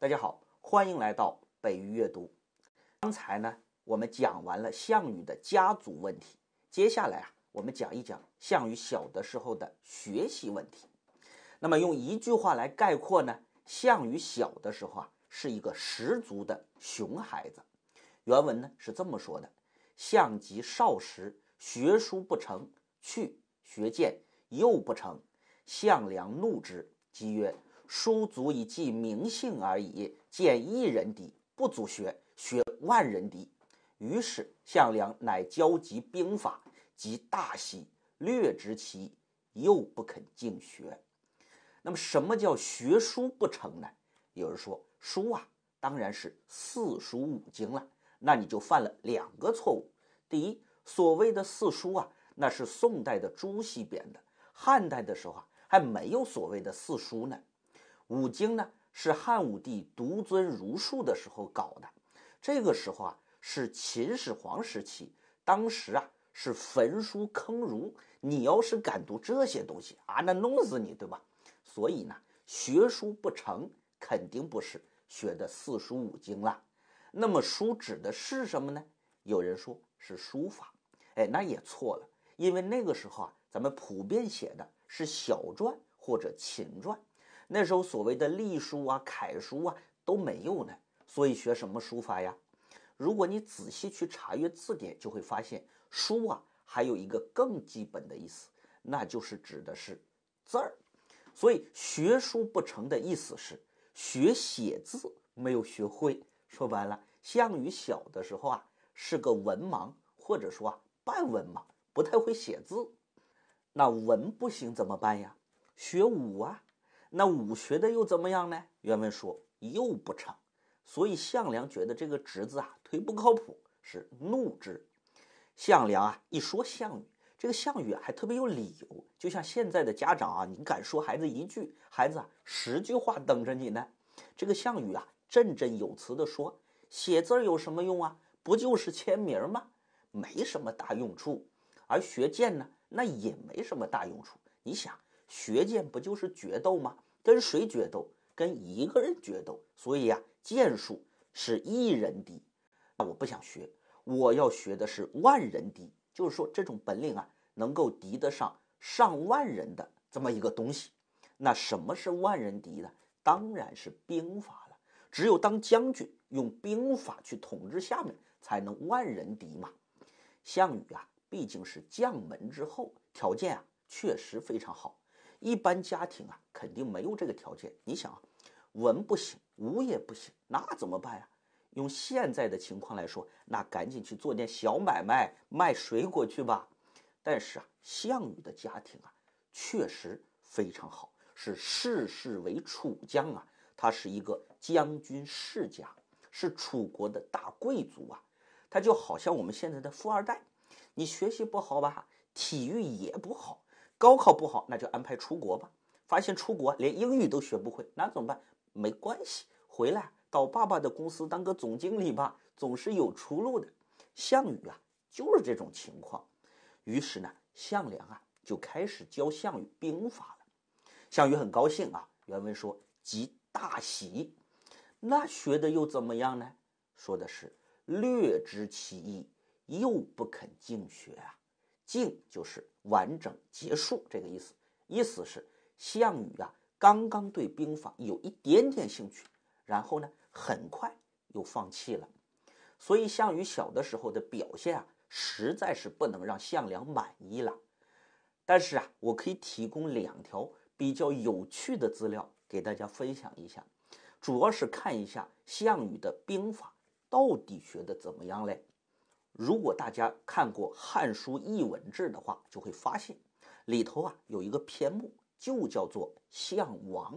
大家好，欢迎来到北鱼阅读。刚才呢，我们讲完了项羽的家族问题，接下来啊，我们讲一讲项羽小的时候的学习问题。那么用一句话来概括呢，项羽小的时候啊，是一个十足的熊孩子。原文呢是这么说的：“项籍少时学书不成，去学剑又不成，项梁怒之，即曰。”书足以记名姓而已，见一人敌不足学，学万人敌。于是项梁乃教集兵法及大西略知其，又不肯尽学。那么，什么叫学书不成呢？有人说，书啊，当然是四书五经了。那你就犯了两个错误。第一，所谓的四书啊，那是宋代的朱熹编的，汉代的时候啊，还没有所谓的四书呢。五经呢，是汉武帝独尊儒术的时候搞的。这个时候啊，是秦始皇时期。当时啊，是焚书坑儒，你要是敢读这些东西啊，那弄死你，对吧？所以呢，学书不成，肯定不是学的四书五经了。那么，书指的是什么呢？有人说是书法，哎，那也错了，因为那个时候啊，咱们普遍写的是小篆或者秦篆。那时候所谓的隶书啊、楷书啊都没有呢，所以学什么书法呀？如果你仔细去查阅字典，就会发现“书”啊还有一个更基本的意思，那就是指的是字儿。所以“学书不成”的意思是学写字没有学会。说白了，项羽小的时候啊是个文盲，或者说啊半文盲，不太会写字。那文不行怎么办呀？学武啊！那武学的又怎么样呢？原文说又不成，所以项梁觉得这个侄子啊，忒不靠谱，是怒之。项梁啊，一说项羽，这个项羽还特别有理由，就像现在的家长啊，你敢说孩子一句，孩子啊，十句话等着你呢。这个项羽啊，振振有词地说：写字有什么用啊？不就是签名吗？没什么大用处。而学剑呢，那也没什么大用处。你想。学剑不就是决斗吗？跟谁决斗？跟一个人决斗。所以啊，剑术是一人敌。那我不想学，我要学的是万人敌。就是说，这种本领啊，能够敌得上上万人的这么一个东西。那什么是万人敌呢？当然是兵法了。只有当将军用兵法去统治下面，才能万人敌嘛。项羽啊，毕竟是将门之后，条件啊确实非常好。一般家庭啊，肯定没有这个条件。你想啊，文不行，武也不行，那怎么办呀？用现在的情况来说，那赶紧去做点小买卖，卖水果去吧。但是啊，项羽的家庭啊，确实非常好，是世世为楚将啊，他是一个将军世家，是楚国的大贵族啊。他就好像我们现在的富二代，你学习不好吧，体育也不好。高考不好，那就安排出国吧。发现出国连英语都学不会，那怎么办？没关系，回来到爸爸的公司当个总经理吧，总是有出路的。项羽啊，就是这种情况。于是呢，项梁啊就开始教项羽兵法了。项羽很高兴啊，原文说即大喜。那学的又怎么样呢？说的是略知其意，又不肯静学啊。静就是完整结束这个意思，意思是项羽啊，刚刚对兵法有一点点兴趣，然后呢，很快又放弃了。所以项羽小的时候的表现啊，实在是不能让项梁满意了。但是啊，我可以提供两条比较有趣的资料给大家分享一下，主要是看一下项羽的兵法到底学的怎么样嘞。如果大家看过《汉书·艺文志》的话，就会发现里头啊有一个篇目，就叫做《项王》。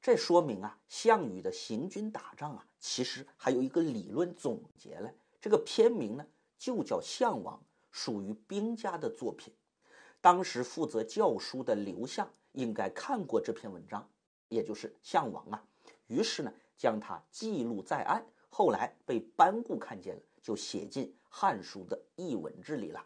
这说明啊，项羽的行军打仗啊，其实还有一个理论总结嘞。这个篇名呢，就叫《项王》，属于兵家的作品。当时负责教书的刘向应该看过这篇文章，也就是《项王》啊，于是呢将它记录在案。后来被班固看见了，就写进。《汉书》的译文之理了，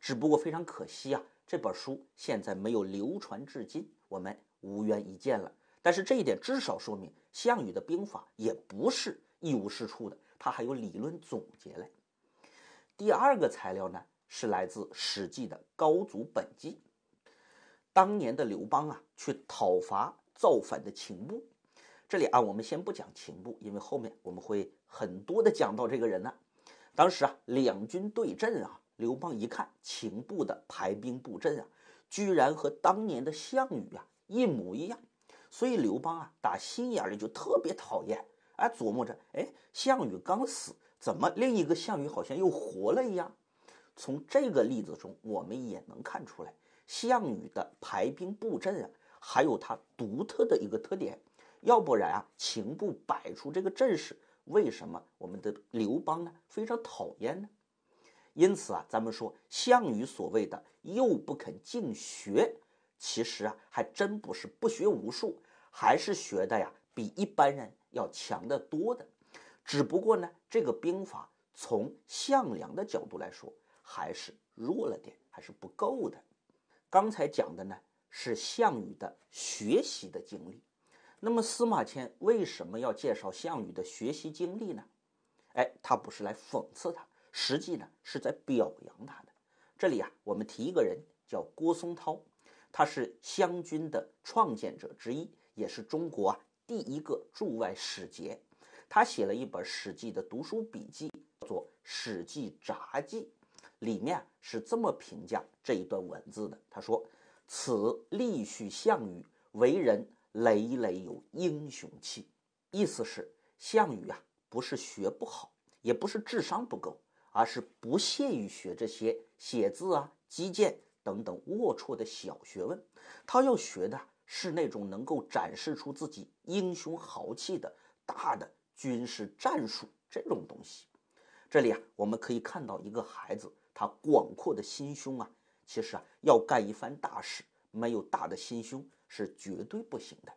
只不过非常可惜啊，这本书现在没有流传至今，我们无缘一见了。但是这一点至少说明项羽的兵法也不是一无是处的，他还有理论总结嘞。第二个材料呢，是来自《史记》的《高祖本纪》。当年的刘邦啊，去讨伐造反的秦部，这里啊，我们先不讲秦部，因为后面我们会很多的讲到这个人呢。当时啊，两军对阵啊，刘邦一看秦部的排兵布阵啊，居然和当年的项羽啊一模一样，所以刘邦啊打心眼里就特别讨厌，哎琢磨着，哎项羽刚死，怎么另一个项羽好像又活了一样？从这个例子中，我们也能看出来，项羽的排兵布阵啊，还有他独特的一个特点，要不然啊，秦部摆出这个阵势。为什么我们的刘邦呢非常讨厌呢？因此啊，咱们说项羽所谓的又不肯进学，其实啊还真不是不学无术，还是学的呀比一般人要强得多的。只不过呢，这个兵法从项梁的角度来说还是弱了点，还是不够的。刚才讲的呢是项羽的学习的经历。那么司马迁为什么要介绍项羽的学习经历呢？哎，他不是来讽刺他，实际呢是在表扬他的。这里啊，我们提一个人叫郭松涛，他是湘军的创建者之一，也是中国啊第一个驻外使节。他写了一本《史记》的读书笔记，叫做《史记札记》，里面是这么评价这一段文字的：他说，此立叙项羽为人。累累有英雄气，意思是项羽啊，不是学不好，也不是智商不够，而是不屑于学这些写字啊、击剑等等龌龊的小学问。他要学的是那种能够展示出自己英雄豪气的大的军事战术这种东西。这里啊，我们可以看到一个孩子他广阔的心胸啊，其实啊，要干一番大事。没有大的心胸是绝对不行的。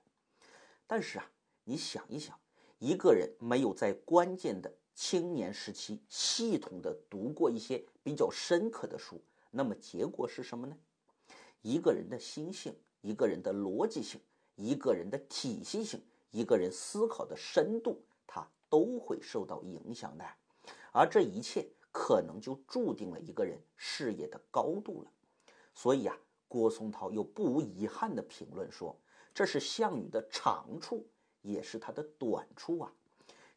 但是啊，你想一想，一个人没有在关键的青年时期系统的读过一些比较深刻的书，那么结果是什么呢？一个人的心性、一个人的逻辑性、一个人的体系性、一个人思考的深度，他都会受到影响的。而这一切可能就注定了一个人事业的高度了。所以啊。郭松涛又不无遗憾的评论说：“这是项羽的长处，也是他的短处啊。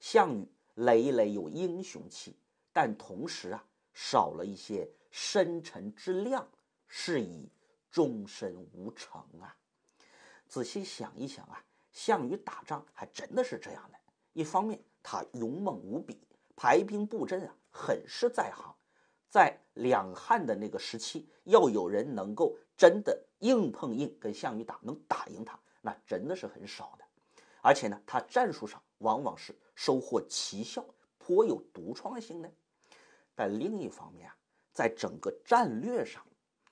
项羽累累有英雄气，但同时啊，少了一些深沉之量，是以终身无成啊。”仔细想一想啊，项羽打仗还真的是这样的。一方面，他勇猛无比，排兵布阵啊，很是在行，在。两汉的那个时期，要有人能够真的硬碰硬跟项羽打，能打赢他，那真的是很少的。而且呢，他战术上往往是收获奇效，颇有独创性呢。但另一方面啊，在整个战略上，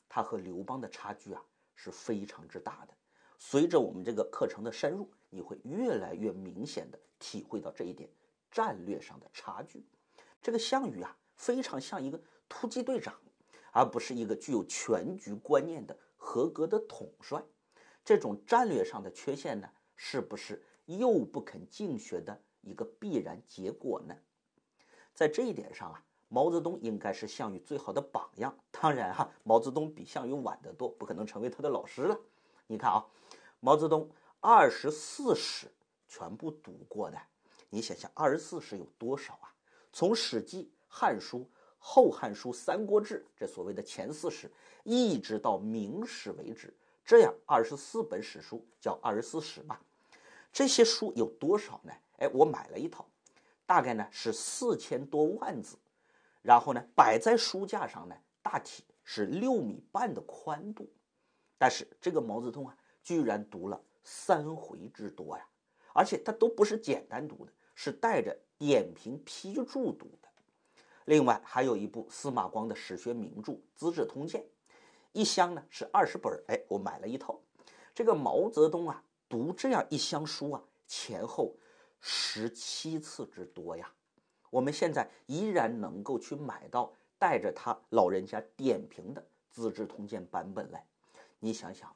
他和刘邦的差距啊是非常之大的。随着我们这个课程的深入，你会越来越明显的体会到这一点战略上的差距。这个项羽啊，非常像一个。突击队长，而不是一个具有全局观念的合格的统帅，这种战略上的缺陷呢，是不是又不肯竞学的一个必然结果呢？在这一点上啊，毛泽东应该是项羽最好的榜样。当然哈，毛泽东比项羽晚得多，不可能成为他的老师了。你看啊，毛泽东二十四史全部读过的，你想想二十四史有多少啊？从《史记》《汉书》。《后汉书》《三国志》这所谓的前四史，一直到明史为止，这样二十四本史书叫二十四史嘛？这些书有多少呢？哎，我买了一套，大概呢是四千多万字，然后呢摆在书架上呢，大体是六米半的宽度。但是这个毛泽东啊，居然读了三回之多呀！而且他都不是简单读的，是带着点评批注读的。另外还有一部司马光的史学名著《资治通鉴》，一箱呢是二十本儿。哎，我买了一套。这个毛泽东啊，读这样一箱书啊，前后十七次之多呀。我们现在依然能够去买到带着他老人家点评的《资治通鉴》版本来。你想想，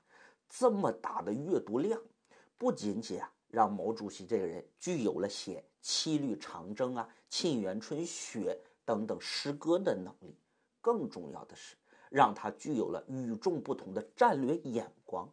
这么大的阅读量，不仅仅啊让毛主席这个人具有了写《七律长征》啊，《沁园春雪》。等等诗歌的能力，更重要的是让他具有了与众不同的战略眼光。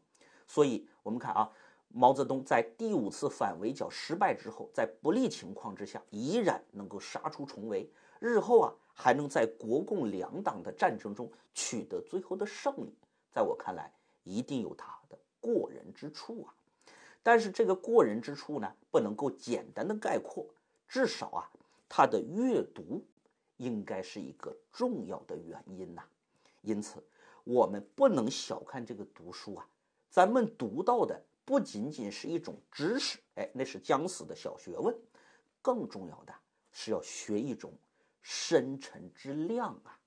所以，我们看啊，毛泽东在第五次反围剿失败之后，在不利情况之下，依然能够杀出重围，日后啊还能在国共两党的战争中取得最后的胜利。在我看来，一定有他的过人之处啊。但是，这个过人之处呢，不能够简单的概括。至少啊，他的阅读。应该是一个重要的原因呐，因此我们不能小看这个读书啊。咱们读到的不仅仅是一种知识，哎，那是将死的小学问，更重要的是要学一种深沉之量啊。